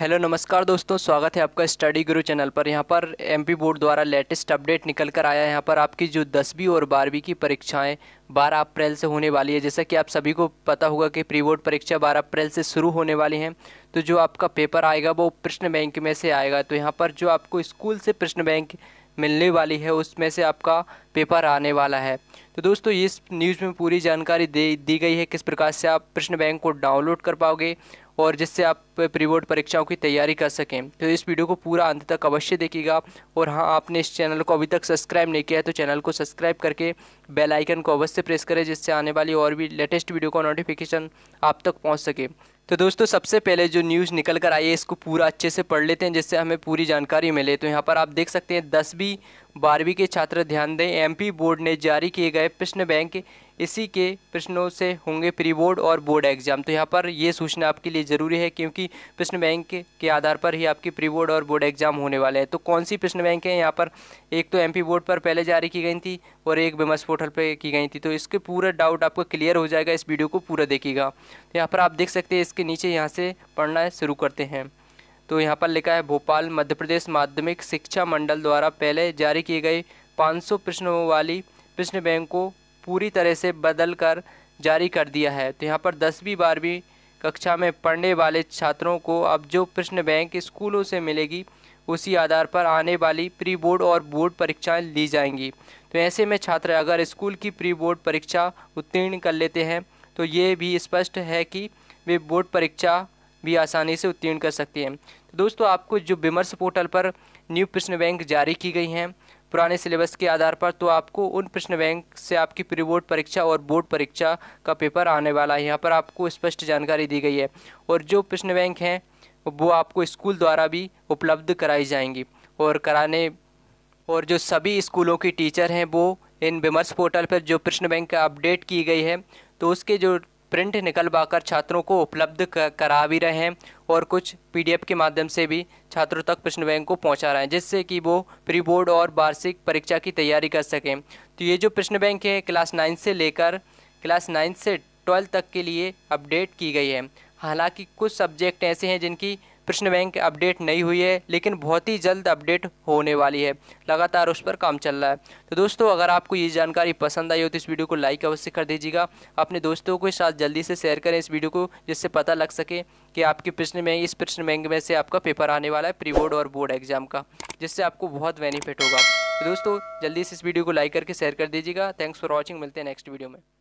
hello नमस्कार दोस्तों स्वागत है आपका स्टडी गुरु चैनल पर यहाँ पर एमपी बोर्ड द्वारा लेटेस्ट अपडेट निकल कर आया है यहाँ पर आपकी जो दसवीं और बारहवीं की परीक्षाएं 12 अप्रैल से होने वाली है जैसा कि आप सभी को पता होगा कि प्री बोर्ड परीक्षा 12 अप्रैल से शुरू होने वाली हैं तो जो आपका पेपर आएगा वो प्रश्न बैंक में से आएगा तो यहाँ पर जो आपको स्कूल से प्रश्न बैंक मिलने वाली है उसमें से आपका पेपर आने वाला है तो दोस्तों इस न्यूज़ में पूरी जानकारी दे दी गई है किस प्रकार से आप प्रश्न बैंक को डाउनलोड कर पाओगे और जिससे आप प्री बोर्ड परीक्षाओं की तैयारी कर सकें तो इस वीडियो को पूरा अंत तक अवश्य देखिएगा और हाँ आपने इस चैनल को अभी तक सब्सक्राइब नहीं किया है तो चैनल को सब्सक्राइब करके बेल आइकन को अवश्य प्रेस करें जिससे आने वाली और भी लेटेस्ट वीडियो का नोटिफिकेशन आप तक पहुँच सके तो दोस्तों सबसे पहले जो न्यूज़ निकल कर आई है इसको पूरा अच्छे से पढ़ लेते हैं जिससे हमें पूरी जानकारी मिले तो यहाँ पर आप देख सकते हैं दसवीं बारहवीं के छात्र ध्यान दें एमपी बोर्ड ने जारी किए गए प्रश्न बैंक इसी के प्रश्नों से होंगे प्री बोर्ड और बोर्ड एग्जाम तो यहाँ पर ये सूचना आपके लिए ज़रूरी है क्योंकि प्रश्न बैंक के आधार पर ही आपकी प्री बोर्ड और बोर्ड एग्जाम होने वाले हैं तो कौन सी प्रश्न बैंक है यहाँ पर एक तो एमपी बोर्ड पर पहले जारी की गई थी और एक बिमस पोर्टल पर की गई थी तो इसके पूरा डाउट आपको क्लियर हो जाएगा इस वीडियो को पूरा देखिएगा तो यहाँ पर आप देख सकते हैं इसके नीचे यहाँ से पढ़ना शुरू करते हैं तो यहाँ पर लिखा है भोपाल मध्य प्रदेश माध्यमिक शिक्षा मंडल द्वारा पहले जारी किए गए पाँच प्रश्नों वाली प्रश्न बैंकों पूरी तरह से बदल कर जारी कर दिया है तो यहाँ पर दसवीं बारहवीं कक्षा में पढ़ने वाले छात्रों को अब जो प्रश्न बैंक स्कूलों से मिलेगी उसी आधार पर आने वाली प्री बोर्ड और बोर्ड परीक्षाएं ली जाएंगी तो ऐसे में छात्र अगर स्कूल की प्री बोर्ड परीक्षा उत्तीर्ण कर लेते हैं तो ये भी स्पष्ट है कि वे बोर्ड परीक्षा भी आसानी से उत्तीर्ण कर सकती हैं तो दोस्तों आपको जो विमर्श पोर्टल पर न्यू प्रश्न बैंक जारी की गई हैं पुराने सिलेबस के आधार पर तो आपको उन प्रश्न बैंक से आपकी प्री बोर्ड परीक्षा और बोर्ड परीक्षा का पेपर आने वाला है यहाँ पर आपको स्पष्ट जानकारी दी गई है और जो प्रश्न बैंक हैं वो आपको स्कूल द्वारा भी उपलब्ध कराई जाएंगी और कराने और जो सभी स्कूलों की टीचर हैं वो इन विमर्श पोर्टल पर जो प्रश्न बैंक अपडेट की गई है तो उसके जो प्रिंट निकलवाकर छात्रों को उपलब्ध करा भी रहे हैं और कुछ पीडीएफ के माध्यम से भी छात्रों तक प्रश्न बैंक को पहुंचा रहे हैं जिससे कि वो प्री बोर्ड और वार्षिक परीक्षा की तैयारी कर सकें तो ये जो प्रश्न बैंक है क्लास नाइन्थ से लेकर क्लास नाइन्थ से ट्वेल्थ तक के लिए अपडेट की गई है हालांकि कुछ सब्जेक्ट ऐसे हैं जिनकी प्रश्न बैंक अपडेट नहीं हुई है लेकिन बहुत ही जल्द अपडेट होने वाली है लगातार उस पर काम चल रहा है तो दोस्तों अगर आपको ये जानकारी पसंद आई हो तो इस वीडियो को लाइक अवश्य कर दीजिएगा अपने दोस्तों के साथ जल्दी से शेयर करें इस वीडियो को जिससे पता लग सके कि आपके प्रश्न बैंक इस प्रश्न बैंक में से आपका पेपर आने वाला है प्री बोर्ड और बोर्ड एग्जाम का जिससे आपको बहुत बेनिफिट होगा तो दोस्तों जल्दी से इस वीडियो को लाइक करके शेयर कर दीजिएगा थैंक्स फॉर वॉचिंग मिलते हैं नेक्स्ट वीडियो में